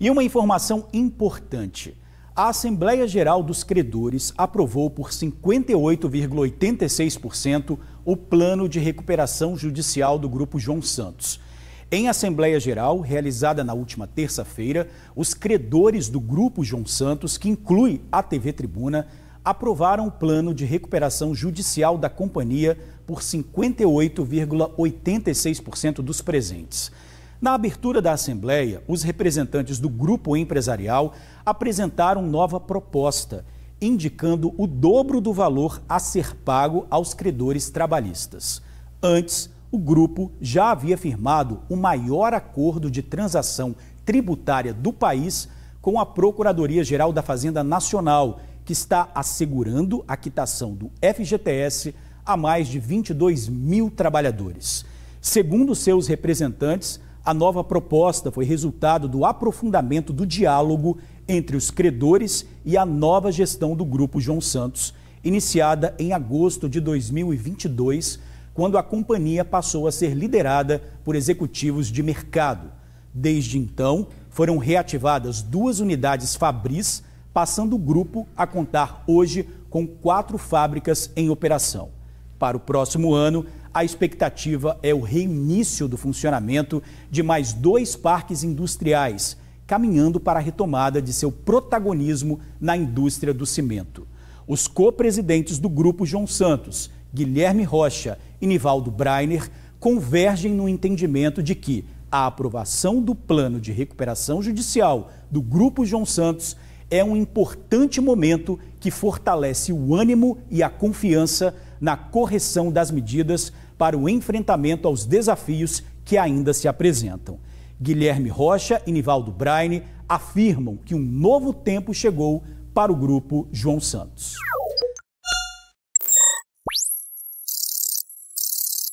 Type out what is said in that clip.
E uma informação importante. A Assembleia Geral dos Credores aprovou por 58,86% o plano de recuperação judicial do Grupo João Santos. Em Assembleia Geral, realizada na última terça-feira, os credores do Grupo João Santos, que inclui a TV Tribuna, aprovaram o plano de recuperação judicial da companhia por 58,86% dos presentes. Na abertura da Assembleia, os representantes do grupo empresarial apresentaram nova proposta, indicando o dobro do valor a ser pago aos credores trabalhistas. Antes, o grupo já havia firmado o maior acordo de transação tributária do país com a Procuradoria-Geral da Fazenda Nacional, que está assegurando a quitação do FGTS a mais de 22 mil trabalhadores. Segundo seus representantes, a nova proposta foi resultado do aprofundamento do diálogo entre os credores e a nova gestão do Grupo João Santos, iniciada em agosto de 2022, quando a companhia passou a ser liderada por executivos de mercado. Desde então, foram reativadas duas unidades Fabris, passando o grupo a contar hoje com quatro fábricas em operação. Para o próximo ano, a expectativa é o reinício do funcionamento de mais dois parques industriais, caminhando para a retomada de seu protagonismo na indústria do cimento. Os co-presidentes do grupo João Santos, Guilherme Rocha e Nivaldo Breiner, convergem no entendimento de que a aprovação do plano de recuperação judicial do grupo João Santos é um importante momento que fortalece o ânimo e a confiança na correção das medidas para o enfrentamento aos desafios que ainda se apresentam. Guilherme Rocha e Nivaldo Braine afirmam que um novo tempo chegou para o grupo João Santos.